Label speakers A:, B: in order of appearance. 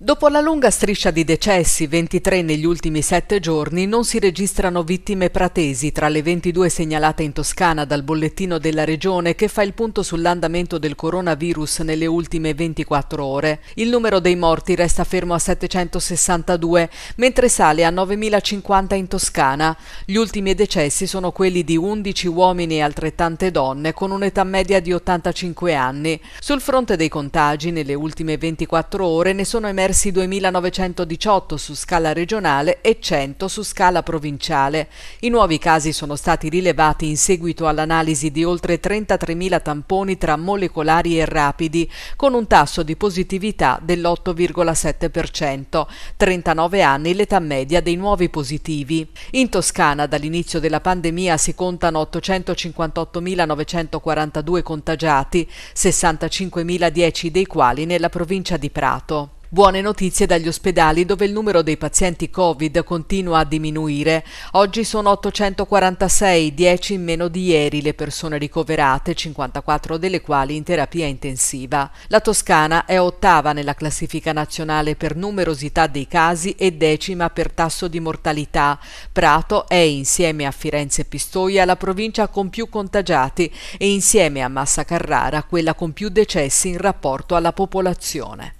A: Dopo la lunga striscia di decessi, 23 negli ultimi sette giorni, non si registrano vittime pratesi tra le 22 segnalate in Toscana dal bollettino della regione che fa il punto sull'andamento del coronavirus nelle ultime 24 ore. Il numero dei morti resta fermo a 762, mentre sale a 9.050 in Toscana. Gli ultimi decessi sono quelli di 11 uomini e altrettante donne, con un'età media di 85 anni. Sul fronte dei contagi, nelle ultime 24 ore ne sono emersi persi 2.918 su scala regionale e 100 su scala provinciale. I nuovi casi sono stati rilevati in seguito all'analisi di oltre 33.000 tamponi tra molecolari e rapidi, con un tasso di positività dell'8,7%, 39 anni l'età media dei nuovi positivi. In Toscana dall'inizio della pandemia si contano 858.942 contagiati, 65.010 dei quali nella provincia di Prato. Buone notizie dagli ospedali dove il numero dei pazienti Covid continua a diminuire. Oggi sono 846, 10 in meno di ieri le persone ricoverate, 54 delle quali in terapia intensiva. La Toscana è ottava nella classifica nazionale per numerosità dei casi e decima per tasso di mortalità. Prato è insieme a Firenze e Pistoia la provincia con più contagiati e insieme a Massa Carrara quella con più decessi in rapporto alla popolazione.